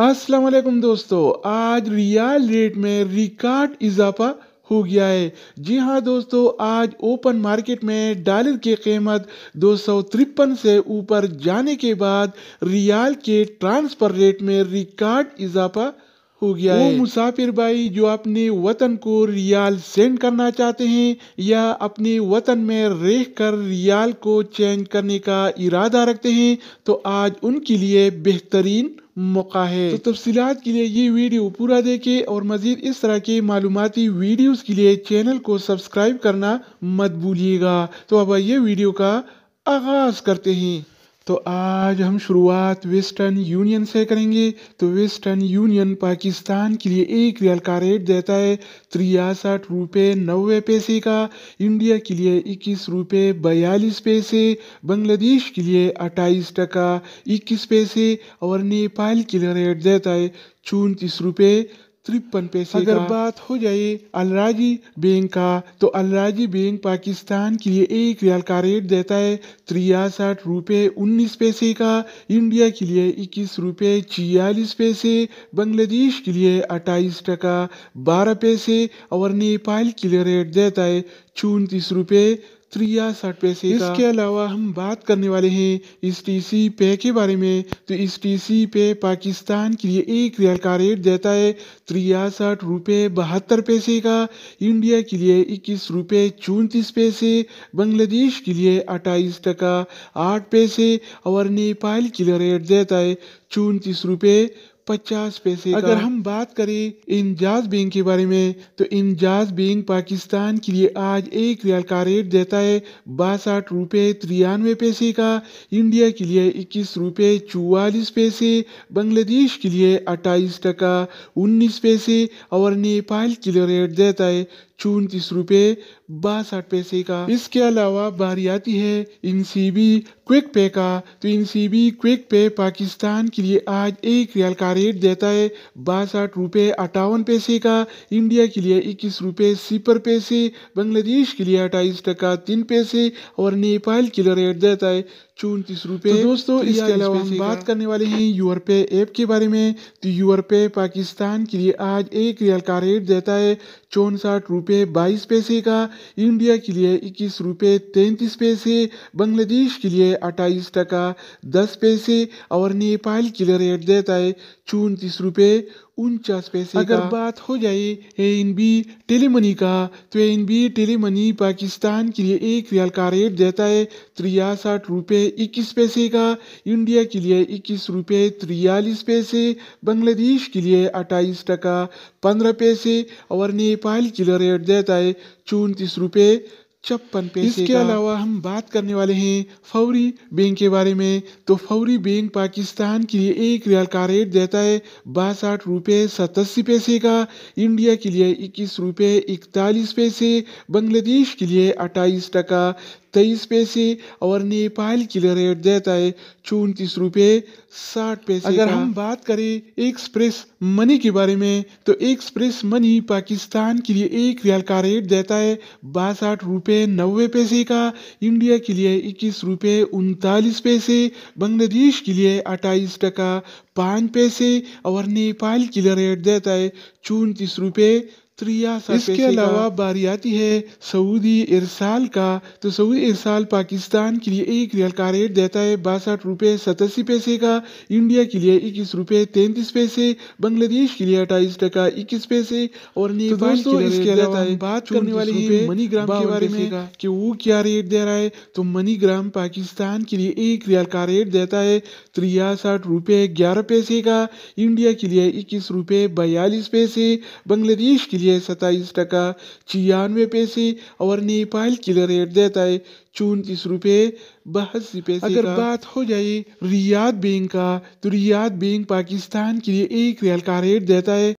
अस्सलाम वालेकुम दोस्तों आज रियाल रेट में रिकॉर्ड इजाफा हो गया है जी हाँ दोस्तों आज ओपन मार्केट में डॉलर की कीमत दो से ऊपर जाने के बाद रियाल के ट्रांसफ़र रेट में रिकॉर्ड इजाफा हो गया है मुसाफिर भाई जो अपने वतन को रियाल सेंड करना चाहते हैं या अपने वतन में रह कर रियाल को चेंज करने का इरादा रखते हैं तो आज उनके लिए बेहतरीन मौका है तो तफसीत के लिए ये वीडियो पूरा देखे और मज़ीद इस तरह के मालूमती वीडियोज़ के लिए चैनल को सब्सक्राइब करना मत भूलिएगा तो अब ये वीडियो का आगाज़ करते हैं तो आज हम शुरुआत वेस्टर्न यूनियन से करेंगे तो वेस्टर्न यूनियन पाकिस्तान के लिए एक रियल का रेट देता है तिरसठ रुपये नब्बे पैसे का इंडिया के लिए इक्कीस रुपये बयालीस पैसे बांग्लादेश के लिए अट्ठाईस टका इक्कीस पैसे और नेपाल के लिए रेट देता है चौंतीस रुपये तिरपन पैसे अगर बात हो जाए अलराजी बैंक का तो अलराजी बैंक पाकिस्तान के लिए एक रियाल का रेट देता है त्रियासठ रुपये उन्नीस पैसे का इंडिया के लिए इक्कीस रुपये छियालीस पैसे बांग्लादेश के लिए अट्ठाईस टका बारह पैसे और नेपाल के लिए रेट देता है चौंतीस रुपये तिरसठ पैसे इसके अलावा हम बात करने वाले हैं इस टी सी पे के बारे में तो इस टी सी पे पाकिस्तान के लिए एक रियल का रेट देता है त्रियासठ रुपये बहत्तर पैसे का इंडिया के लिए इक्कीस रुपये चौंतीस पैसे बांग्लादेश के लिए अट्ठाईस टका आठ पैसे और नेपाल के लिए रेट देता है चौंतीस रुपये पचास पैसे अगर हम बात करें इंजाज बैंक के बारे में तो इंजाज बैंक पाकिस्तान के लिए आज एक रियाल का रेट देता है बासठ रुपये तिरानवे पैसे का इंडिया के लिए इक्कीस रुपये चौवालीस पैसे बांग्लादेश के लिए अट्ठाईस टका उन्नीस पैसे और नेपाल के लिए रेट देता है चौतीस रुपए बासठ पैसे का इसके अलावा बारी आती है इन सी बी क्विक पे का तो इन सी बी क्विक पे पाकिस्तान के लिए आज एक रियाल का रेट देता है बासठ रुपए अट्ठावन पैसे का इंडिया के लिए इक्कीस रुपए सिपर पैसे बांग्लादेश के लिए अट्ठाईस टका तीन पैसे और नेपाल के लिए रेट देता है चौंतीस रुपये तो दोस्तों इसके अलावा हम बात करने वाले हैं यूर पे ऐप के बारे में तो यूर पे पाकिस्तान के लिए आज एक रियल का रेट देता है चौंसठ रुपये बाईस पैसे का इंडिया के लिए इक्कीस रुपये तैंतीस पैसे बांग्लादेश के लिए अट्ठाईस टका दस पैसे और नेपाल के लिए रेट देता है चौंतीस रुपये उनचास पैसे अगर बात हो जाए ए एन बी टेलीमनी का तो A N B tele money Pakistan के लिए एक रियाल का रेट देता है तिरसठ रुपये इक्कीस पैसे का इंडिया के लिए इक्कीस रुपये तिरयालीस पैसे बांग्लादेश के लिए अट्ठाईस टका पंद्रह पैसे और नेपाल के लिए रेट देता है चौंतीस रुपये छप्पन पैसे इसके अलावा हम बात करने वाले हैं फौरी बैंक के बारे में तो फौरी बैंक पाकिस्तान के लिए एक रियाल का रेट देता है बासठ रुपये सतासी पैसे का इंडिया के लिए इक्कीस रुपये इकतालीस पैसे बांग्लादेश के लिए अट्ठाईस टका तेईस पैसे और नेपाल के लिए रेट देता है चौतीस रुपये साठ पैसे अगर हम बात करें एक्सप्रेस मनी के बारे में तो एक्सप्रेस मनी पाकिस्तान के लिए एक रियाल का रेट देता है बासठ रुपये नब्बे पैसे का इंडिया के लिए इक्कीस रुपये उनतालीस पैसे बांग्लादेश के लिए अट्ठाईस टका पाँच पैसे और नेपाल के लिए रेट देता है चौतीस रुपये इसके अलावा बारियाती है सऊदी इरसाल का तो सऊदी इरसाल पाकिस्तान के लिए एक रियल का रेट देता है बासठ रुपये सतासी पैसे का इंडिया के लिए इक्कीस रुपये तैंतीस पैसे बांग्लादेश के लिए अट्ठाईस टका इक्कीस पैसे और तो नेपाल तो बात करने वाली है मनी ग्राम के बारे में कि वो क्या रेट दे रहा है तो मनी ग्राम पाकिस्तान के लिए एक रियल का रेट देता है तिरसठ रुपये ग्यारह पैसे का इंडिया के लिए इक्कीस रुपये बयालीस पैसे बांग्लादेश के लिए रुपये सत्ताईस टका छियानवे पैसे और नेपाल की रेट देता है चौंतीस रुपये बहसी पैसे अगर का। बात हो जाए रियाद बैंक का तो रियाद बैंक पाकिस्तान के लिए एक रियाल का रेट देता है